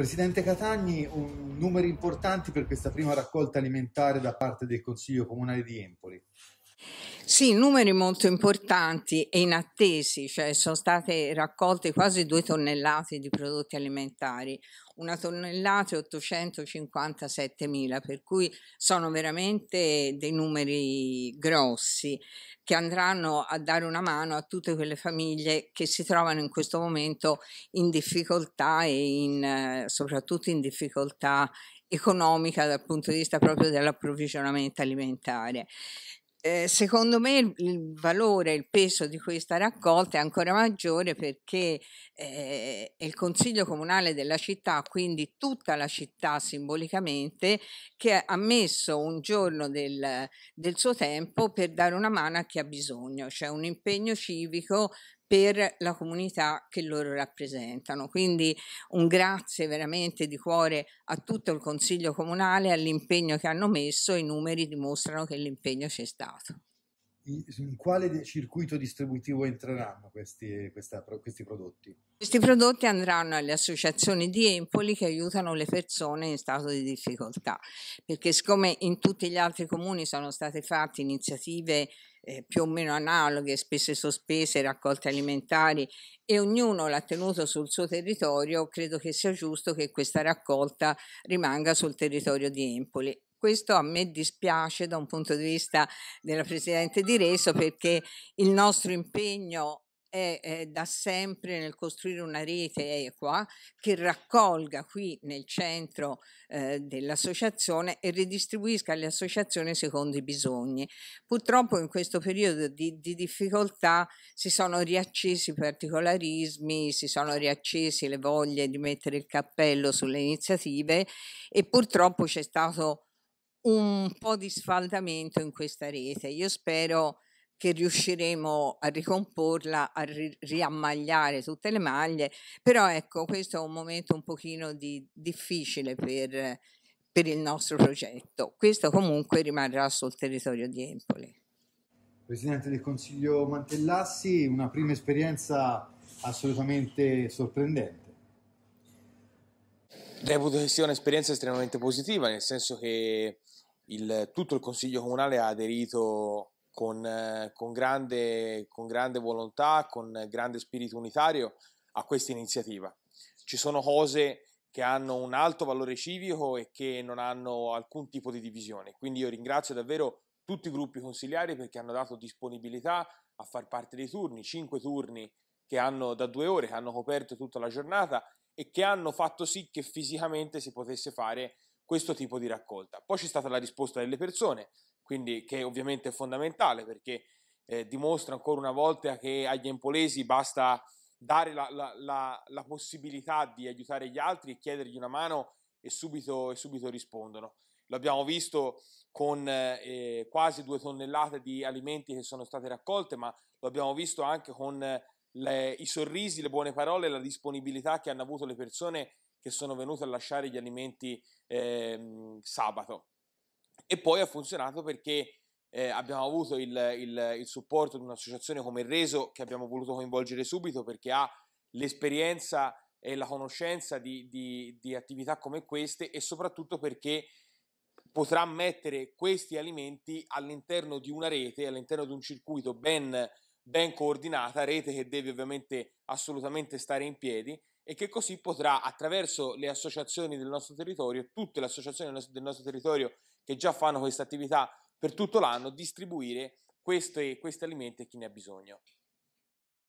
Presidente Catagni, numeri importanti per questa prima raccolta alimentare da parte del Consiglio Comunale di Empoli. Sì, numeri molto importanti e inattesi, cioè sono state raccolte quasi due tonnellate di prodotti alimentari, una tonnellata e 857 mila, per cui sono veramente dei numeri grossi che andranno a dare una mano a tutte quelle famiglie che si trovano in questo momento in difficoltà e in, soprattutto in difficoltà economica dal punto di vista proprio dell'approvvigionamento alimentare eh, secondo me il, il, valore, il peso di questa raccolta è ancora maggiore perché eh, è il Consiglio Comunale della città, quindi tutta la città simbolicamente, che ha messo un giorno del, del suo tempo per dare una mano a chi ha bisogno, cioè un impegno civico per la comunità che loro rappresentano. Quindi un grazie veramente di cuore a tutto il Consiglio Comunale, all'impegno che hanno messo, i numeri dimostrano che l'impegno c'è stato. In quale circuito distributivo entreranno questi, questa, questi prodotti? Questi prodotti andranno alle associazioni di Empoli che aiutano le persone in stato di difficoltà, perché siccome in tutti gli altri comuni sono state fatte iniziative eh, più o meno analoghe, spese sospese, raccolte alimentari e ognuno l'ha tenuto sul suo territorio, credo che sia giusto che questa raccolta rimanga sul territorio di Empoli. Questo a me dispiace da un punto di vista della Presidente di Reso perché il nostro impegno è, è da sempre nel costruire una rete equa eh, che raccolga qui nel centro eh, dell'associazione e ridistribuisca le associazioni secondo i bisogni. Purtroppo in questo periodo di, di difficoltà si sono riaccesi i particolarismi, si sono riaccesi le voglie di mettere il cappello sulle iniziative e purtroppo c'è stato un po' di sfaldamento in questa rete. Io spero che riusciremo a ricomporla, a ri- riammagliare tutte le maglie, però ecco questo è un momento un pochino di, difficile per, per il nostro progetto. Questo comunque rimarrà sul territorio di Empoli. Presidente del Consiglio Mantellassi, una prima esperienza assolutamente sorprendente. Reputo che sia un'esperienza estremamente positiva, nel senso che il, tutto il Consiglio Comunale ha aderito con, eh, con, grande, con grande volontà, con grande spirito unitario a questa iniziativa. Ci sono cose che hanno un alto valore civico e che non hanno alcun tipo di divisione. Quindi io ringrazio davvero tutti i gruppi consigliari perché hanno dato disponibilità a far parte dei turni, cinque turni che hanno da due ore, che hanno coperto tutta la giornata e che hanno fatto sì che fisicamente si potesse fare questo tipo di raccolta. Poi c'è stata la risposta delle persone, quindi che ovviamente fondamentale perché eh, dimostra ancora una volta che agli empolesi basta dare la, la, la, la, possibilità di aiutare gli altri e chiedergli una mano e subito, e subito rispondono. L'abbiamo visto con eh, quasi due tonnellate di alimenti che sono state raccolte, ma lo abbiamo visto anche con le, i sorrisi, le buone parole, la disponibilità che hanno avuto le persone che sono venute a lasciare gli alimenti eh, sabato. E poi ha funzionato perché eh, abbiamo avuto il, il, il supporto di un'associazione come il Reso che abbiamo voluto coinvolgere subito perché ha l'esperienza e la conoscenza di, di, di attività come queste e soprattutto perché potrà mettere questi alimenti all'interno di una rete, all'interno di un circuito ben ben coordinata, rete che deve ovviamente assolutamente stare in piedi e che così potrà attraverso le associazioni del nostro territorio, tutte le associazioni del nostro territorio che già fanno questa attività per tutto l'anno, distribuire questi, questi alimenti a chi ne ha bisogno.